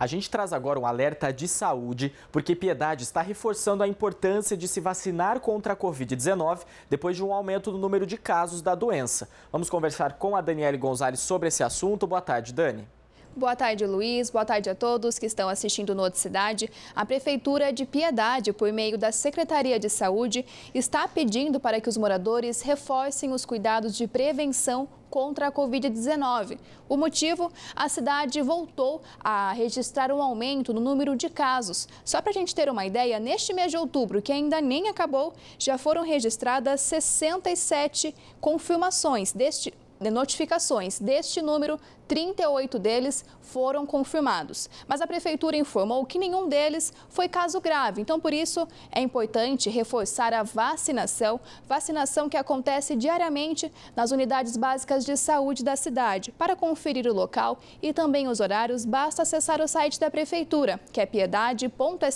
A gente traz agora um alerta de saúde, porque Piedade está reforçando a importância de se vacinar contra a Covid-19 depois de um aumento do número de casos da doença. Vamos conversar com a Daniele Gonzalez sobre esse assunto. Boa tarde, Dani. Boa tarde, Luiz. Boa tarde a todos que estão assistindo no Cidade. A Prefeitura de Piedade, por meio da Secretaria de Saúde, está pedindo para que os moradores reforcem os cuidados de prevenção contra a Covid-19. O motivo? A cidade voltou a registrar um aumento no número de casos. Só para a gente ter uma ideia, neste mês de outubro, que ainda nem acabou, já foram registradas 67 confirmações deste notificações. Deste número, 38 deles foram confirmados. Mas a prefeitura informou que nenhum deles foi caso grave. Então, por isso, é importante reforçar a vacinação, vacinação que acontece diariamente nas unidades básicas de saúde da cidade. Para conferir o local e também os horários, basta acessar o site da prefeitura, que é piedade.sp.gov.br.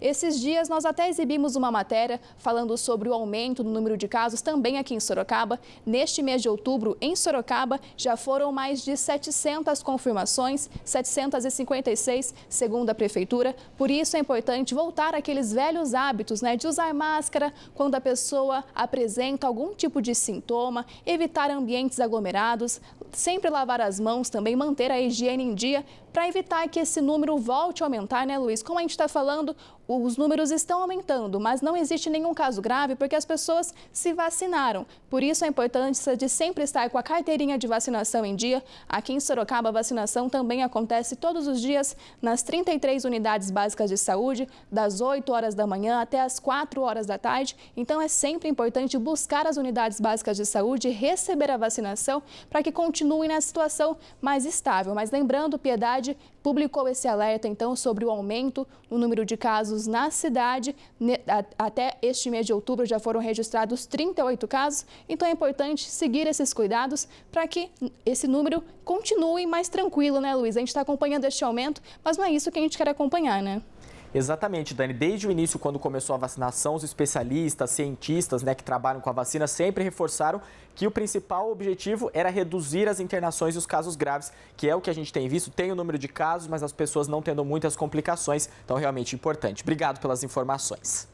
Esses dias nós até exibimos uma matéria falando sobre o aumento no número de casos também aqui em Sorocaba. Neste mês de outubro, em Sorocaba, Sorocaba, já foram mais de 700 confirmações, 756 segundo a Prefeitura. Por isso é importante voltar àqueles velhos hábitos né, de usar máscara quando a pessoa apresenta algum tipo de sintoma, evitar ambientes aglomerados, sempre lavar as mãos também, manter a higiene em dia para evitar que esse número volte a aumentar, né, Luiz? Como a gente está falando, os números estão aumentando, mas não existe nenhum caso grave porque as pessoas se vacinaram. Por isso a importância de sempre estar com a carteirinha de vacinação em dia. Aqui em Sorocaba, a vacinação também acontece todos os dias nas 33 unidades básicas de saúde, das 8 horas da manhã até as 4 horas da tarde. Então é sempre importante buscar as unidades básicas de saúde, receber a vacinação para que continue na situação mais estável. Mas lembrando, Piedade cidade, publicou esse alerta então sobre o aumento no número de casos na cidade. Até este mês de outubro já foram registrados 38 casos, então é importante seguir esses cuidados para que esse número continue mais tranquilo, né, Luiz? A gente está acompanhando este aumento, mas não é isso que a gente quer acompanhar, né? Exatamente, Dani. Desde o início, quando começou a vacinação, os especialistas, cientistas né, que trabalham com a vacina sempre reforçaram que o principal objetivo era reduzir as internações e os casos graves, que é o que a gente tem visto. Tem o número de casos, mas as pessoas não tendo muitas complicações, então realmente importante. Obrigado pelas informações.